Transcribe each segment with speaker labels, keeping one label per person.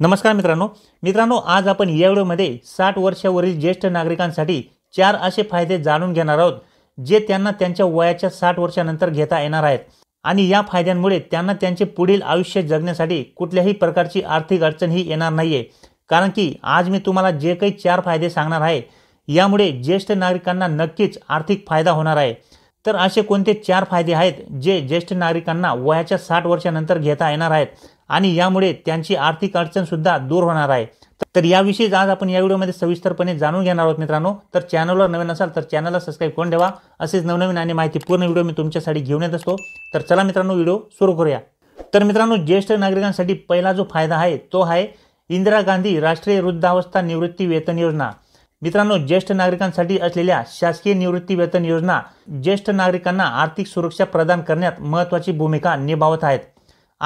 Speaker 1: नमस्कार मित्रांनो मित्रांनो आज आपण या व्हिडिओमध्ये साठ वर्षावरील ज्येष्ठ नागरिकांसाठी चार असे फायदे जाणून घेणार आहोत जे त्यांना त्यांच्या वयाच्या साठ वर्षानंतर घेता येणार आहेत आणि या फायद्यांमुळे त्यांना त्यांचे पुढील आयुष्य जगण्यासाठी कुठल्याही प्रकारची आर्थिक अडचण ही येणार नाहीये कारण की आज मी तुम्हाला जे काही चार फायदे सांगणार आहे यामुळे ज्येष्ठ नागरिकांना नक्कीच आर्थिक फायदा होणार आहे तर असे कोणते चार फायदे आहेत जे ज्येष्ठ नागरिकांना वयाच्या साठ वर्षानंतर घेता येणार आहेत आणि यामुळे त्यांची आर्थिक अडचणसुद्धा दूर होणार आहे तर याविषयीच आज आपण या व्हिडिओमध्ये सविस्तरपणे जाणून घेणार आहोत मित्रांनो तर चॅनलवर नवीन असाल तर चॅनलला सबस्क्राईब करून ठेवा असेच नवनवीन आणि माहितीपूर्ण व्हिडिओ मी तुमच्यासाठी घेऊन येत असतो तर चला मित्रांनो व्हिडिओ सुरू करूया तर मित्रांनो ज्येष्ठ नागरिकांसाठी पहिला जो फायदा आहे तो आहे इंदिरा गांधी राष्ट्रीय वृद्धावस्था निवृत्ती वेतन योजना मित्रांनो ज्येष्ठ नागरिकांसाठी असलेल्या शासकीय निवृत्ती वेतन योजना ज्येष्ठ नागरिकांना आर्थिक सुरक्षा प्रदान करण्यात महत्त्वाची भूमिका निभावत आहेत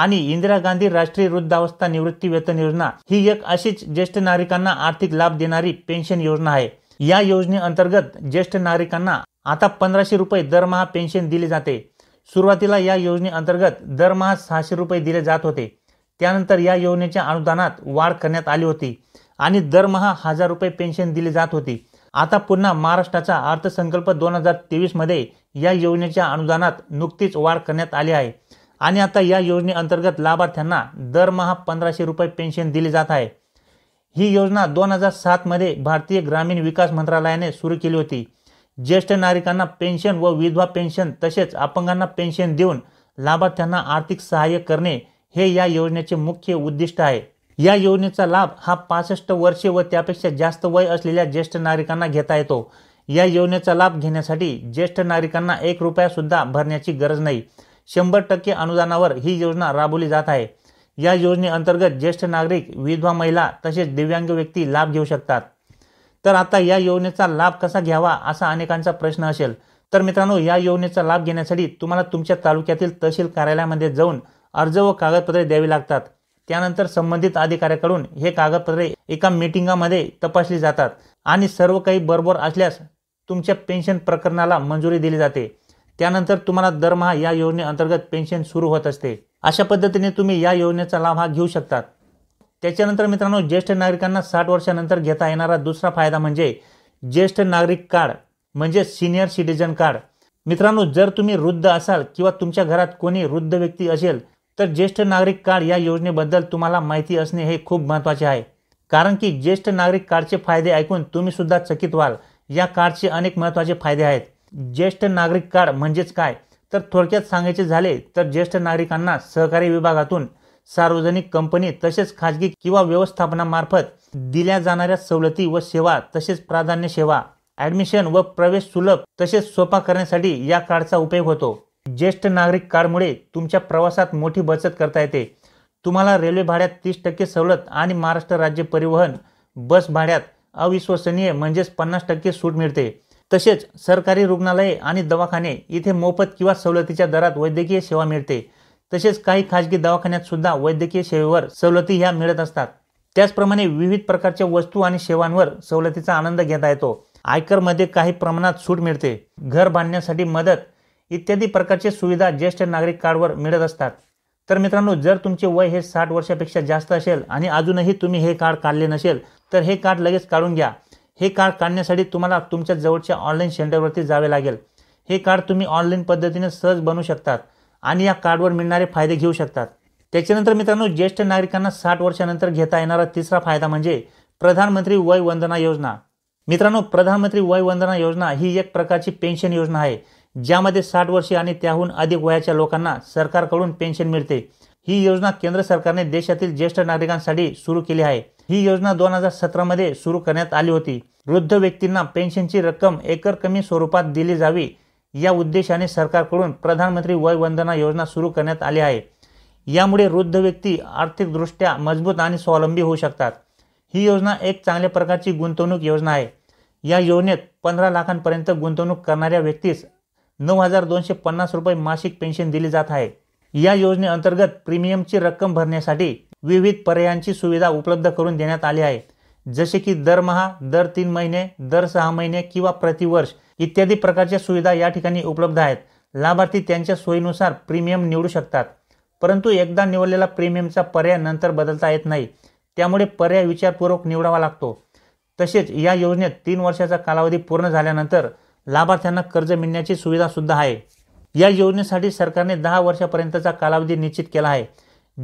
Speaker 1: आणि इंदिरा गांधी राष्ट्रीय वृद्धावस्था निवृत्ती वेतन योजना ही एक अशीच ज्येष्ठ नागरिकांना आर्थिक लाभ देणारी पेन्शन योजना आहे या योजनेअंतर्गत ज्येष्ठ नागरिकांना आता पंधराशे रुपये दरमहा पेन्शन दिले जाते सुरुवातीला या योजनेअंतर्गत दरमहा सहाशे रुपये दिले जात होते त्यानंतर या योजनेच्या अनुदानात वाढ करण्यात आली होती आणि दरमहा हजार रुपये पेन्शन दिली जात होती आता पुन्हा महाराष्ट्राचा अर्थसंकल्प दोन हजार तेवीसमध्ये या योजनेच्या अनुदानात नुकतीच वाढ करण्यात आली आहे आणि आता या योजनेअंतर्गत लाभार्थ्यांना दरमहा पंधराशे रुपये पेन्शन दिली जात आहे ही योजना दोन हजार सातमध्ये भारतीय ग्रामीण विकास मंत्रालयाने सुरू केली होती ज्येष्ठ नागरिकांना पेन्शन व विधवा पेन्शन तसेच अपंगांना पेन्शन देऊन लाभार्थ्यांना आर्थिक सहाय्य करणे हे या योजनेचे मुख्य उद्दिष्ट आहे या योजनेचा लाभ हा पासष्ट वर्षे व त्यापेक्षा जास्त वय असलेल्या ज्येष्ठ नागरिकांना घेता येतो या योजनेचा लाभ घेण्यासाठी ज्येष्ठ नागरिकांना एक रुपयासुद्धा भरण्याची गरज नाही शंभर टक्के अनुदानावर ही योजना राबवली जात आहे या योजनेअंतर्गत ज्येष्ठ नागरिक विधवा महिला तसेच दिव्यांग व्यक्ती लाभ घेऊ शकतात तर आता या योजनेचा लाभ कसा घ्यावा असा अनेकांचा प्रश्न असेल तर मित्रांनो या योजनेचा लाभ घेण्यासाठी तुम्हाला तुमच्या तालुक्यातील तहसील कार्यालयामध्ये जाऊन अर्ज व कागदपत्रे द्यावी लागतात त्यानंतर संबंधित अधिकाऱ्याकडून हे कागदपत्रे एका मीटिंगामध्ये तपासली जातात आणि सर्व काही बरोबर असल्यास तुमच्या पेन्शन प्रकरणाला मंजुरी दिली जाते त्यानंतर तुम्हाला दरमहा या योजनेअंतर्गत पेन्शन सुरू होत असते अशा पद्धतीने तुम्ही या योजनेचा लाभ हा घेऊ शकतात त्याच्यानंतर मित्रांनो ज्येष्ठ नागरिकांना साठ वर्षानंतर घेता येणारा दुसरा फायदा म्हणजे ज्येष्ठ नागरिक कार्ड म्हणजे सिनियर सिटीजन कार्ड मित्रांनो जर तुम्ही वृद्ध असाल किंवा तुमच्या घरात कोणी वृद्ध व्यक्ती असेल तर ज्येष्ठ नागरिक कार्ड या योजनेबद्दल तुम्हाला माहिती असणे हे खूप महत्त्वाचे आहे कारण की ज्येष्ठ नागरिक कार्डचे फायदे ऐकून तुम्हीसुद्धा चकित व्हाल या कार्डचे अनेक महत्त्वाचे फायदे आहेत ज्येष्ठ नागरिक कार्ड म्हणजेच काय तर थोडक्यात सांगायचे झाले तर ज्येष्ठ नागरिकांना सहकारी विभागातून सार्वजनिक कंपनी तसेच खाजगी किंवा व्यवस्थापनामार्फत दिल्या जाणाऱ्या सवलती व सेवा तसेच प्राधान्य सेवा ॲडमिशन व प्रवेश सुलभ तसेच सोपा करण्यासाठी या कार्डचा उपयोग होतो ज्येष्ठ नागरिक कार्डमुळे तुमच्या प्रवासात मोठी बचत करता येते तुम्हाला रेल्वे भाड्यात तीस टक्के सवलत आणि महाराष्ट्र राज्य परिवहन बस भाड्यात अविश्वसनीय म्हणजेच पन्नास टक्के सूट मिळते तसेच सरकारी रुग्णालये आणि दवाखाने इथे मोफत किंवा सवलतीच्या दरात वैद्यकीय सेवा मिळते तसेच काही खाजगी दवाखान्यात सुद्धा वैद्यकीय सेवेवर सवलती ह्या मिळत असतात त्याचप्रमाणे विविध प्रकारच्या वस्तू आणि सेवांवर सवलतीचा आनंद घेता येतो आयकरमध्ये काही प्रमाणात सूट मिळते घर बांधण्यासाठी मदत इत्यादी प्रकारचे सुविधा ज्येष्ठ नागरिक कार्डवर मिळत असतात तर मित्रांनो जर तुमचे वय हे साठ वर्षापेक्षा जास्त असेल आणि अजूनही तुम्ही हे कार्ड काढले नसेल तर हे कार्ड लगेच काढून घ्या हे कार्ड काढण्यासाठी तुम्हाला तुमच्या जवळच्या ऑनलाईन सेंटरवरती जावे लागेल हे कार्ड तुम्ही ऑनलाईन पद्धतीने सहज बनवू शकतात आणि या कार्डवर मिळणारे फायदे घेऊ शकतात त्याच्यानंतर मित्रांनो ज्येष्ठ नागरिकांना साठ वर्षानंतर घेता येणारा तिसरा फायदा म्हणजे प्रधानमंत्री वय वंदना योजना मित्रांनो प्रधानमंत्री वय वंदना योजना ही एक प्रकारची पेन्शन योजना आहे ज्यामध्ये साठ वर्षे आणि त्याहून अधिक वयाच्या लोकांना सरकारकडून पेन्शन मिळते ही योजना केंद्र सरकारने देशातील ज्येष्ठ नागरिकांसाठी सुरू केली आहे ही योजना दोन हजार सतरामध्ये सुरू करण्यात आली होती वृद्ध व्यक्तींना पेन्शनची रक्कम एकर कमी स्वरूपात दिली जावी या उद्देशाने सरकारकडून प्रधानमंत्री वय वंदना योजना सुरू करण्यात आली आहे यामुळे वृद्ध व्यक्ती आर्थिकदृष्ट्या मजबूत आणि स्वावलंबी होऊ शकतात ही योजना एक चांगल्या प्रकारची गुंतवणूक योजना आहे या योजनेत पंधरा लाखांपर्यंत गुंतवणूक करणाऱ्या व्यक्तीस नऊ हजार दोनशे पन्नास रुपये मासिक पेन्शन दिली जात आहे या योजनेअंतर्गत प्रीमियमची रक्कम भरण्यासाठी विविध पर्यायांची सुविधा उपलब्ध करून देण्यात आली आहे जसे की दरमहा दर तीन महिने दर सहा महिने किंवा प्रतिवर्ष इत्यादी प्रकारच्या सुविधा या ठिकाणी उपलब्ध आहेत लाभार्थी त्यांच्या सोयीनुसार प्रीमियम निवडू शकतात परंतु एकदा निवडलेला प्रीमियमचा पर्याय नंतर बदलता येत नाही त्यामुळे पर्याय विचारपूर्वक निवडावा लागतो तसेच या योजनेत तीन वर्षाचा कालावधी पूर्ण झाल्यानंतर लाभार्थ्यांना कर्ज मिळण्याची सुविधा सुद्धा आहे या योजनेसाठी सरकारने दहा वर्षापर्यंतचा कालावधी निश्चित केला आहे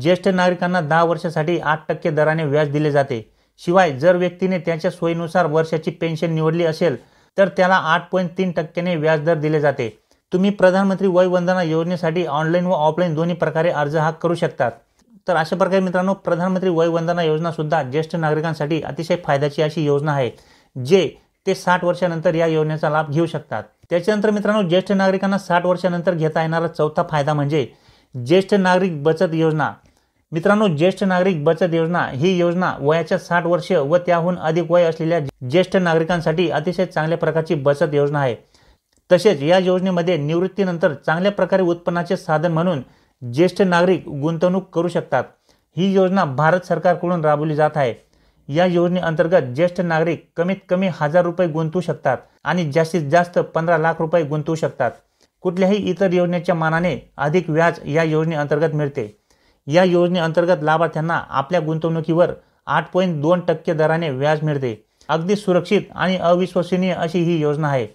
Speaker 1: ज्येष्ठ नागरिकांना दहा वर्षासाठी आठ टक्के दराने व्याज दिले जाते शिवाय जर व्यक्तीने त्यांच्या सोयीनुसार वर्षाची पेन्शन निवडली असेल तर त्याला आठ पॉईंट तीन टक्क्याने व्याजदर दिले जाते तुम्ही प्रधानमंत्री वय वंदना योजनेसाठी ऑनलाईन व ऑफलाईन दोन्ही प्रकारे अर्ज हा करू शकतात तर अशा प्रकारे मित्रांनो प्रधानमंत्री वय वंदना योजना सुद्धा ज्येष्ठ नागरिकांसाठी अतिशय फायद्याची अशी योजना आहे जे ते साठ वर्षानंतर या योजनेचा लाभ घेऊ शकतात त्याच्यानंतर मित्रांनो ज्येष्ठ नागरिकांना साठ वर्षानंतर घेता येणारा चौथा फायदा म्हणजे ज्येष्ठ नागरिक बचत योजना मित्रांनो ज्येष्ठ नागरिक बचत योजना ही योजना वयाच्या साठ वर्ष व त्याहून अधिक वय असलेल्या ज्येष्ठ नागरिकांसाठी अतिशय चांगल्या प्रकारची बचत योजना आहे तसेच या योजनेमध्ये निवृत्तीनंतर चांगल्या प्रकारे उत्पन्नाचे साधन म्हणून ज्येष्ठ नागरिक गुंतवणूक करू शकतात ही योजना भारत सरकारकडून राबवली जात आहे या योजनेअंतर्गत ज्येष्ठ नागरिक कमीत कमी हजार रुपये गुंतवू शकतात आणि जास्तीत जास्त पंधरा लाख रुपये गुंतवू शकतात कुठल्याही इतर योजनेच्या मानाने अधिक व्याज या योजनेअंतर्गत मिळते या योजनेअंतर्गत लाभार्थ्यांना आपल्या गुंतवणुकीवर आठ पॉईंट दोन टक्के दराने व्याज मिळते अगदी सुरक्षित आणि अविश्वसनीय अशी ही योजना आहे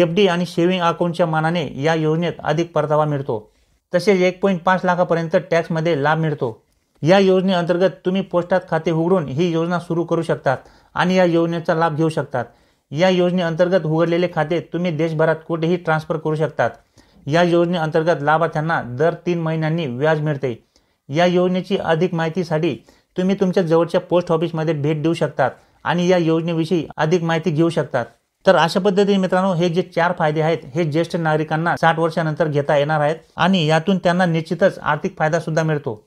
Speaker 1: एफ डी आणि सेव्हिंग अकाउंटच्या मानाने या योजनेत अधिक परतावा मिळतो तसेच एक पॉईंट पाच लाखापर्यंत टॅक्समध्ये लाभ मिळतो या योजनेअंतर्गत तुम्ही पोस्टात खाते उघडून ही योजना सुरू करू शकतात आणि या योजनेचा लाभ घेऊ शकतात या योजनेअंतर्गत उघडलेले खाते तुम्ही देशभरात कुठेही ट्रान्स्फर करू शकतात या योजनेअंतर्गत लाभार्थ्यांना दर तीन महिन्यांनी व्याज मिळते या योजनेची अधिक माहितीसाठी तुम्ही तुमच्या जवळच्या पोस्ट ऑफिसमध्ये भेट देऊ शकतात आणि या योजनेविषयी अधिक माहिती घेऊ शकतात तर अशा पद्धतीने मित्रांनो हे जे चार फायदे आहेत हे ज्येष्ठ नागरिकांना साठ वर्षानंतर घेता येणार आहेत आणि यातून त्यांना निश्चितच आर्थिक फायदा सुद्धा मिळतो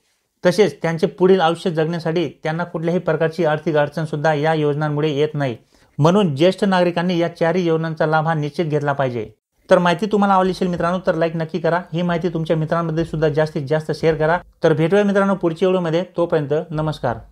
Speaker 1: तसेच त्यांचे पुढील आयुष्य जगण्यासाठी त्यांना कुठल्याही प्रकारची आर्थिक अडचण सुद्धा या योजनांमुळे येत नाही म्हणून ज्येष्ठ नागरिकांनी या चारही योजनांचा लाभ हा निश्चित घेतला पाहिजे तर माहिती तुम्हाला आवडली असेल मित्रांनो तर लाईक नक्की करा ही माहिती तुमच्या मित्रांमध्ये सुद्धा जास्तीत जास्त शेअर करा तर भेटूया मित्रांनो पुढच्या व्हिडिओमध्ये तोपर्यंत नमस्कार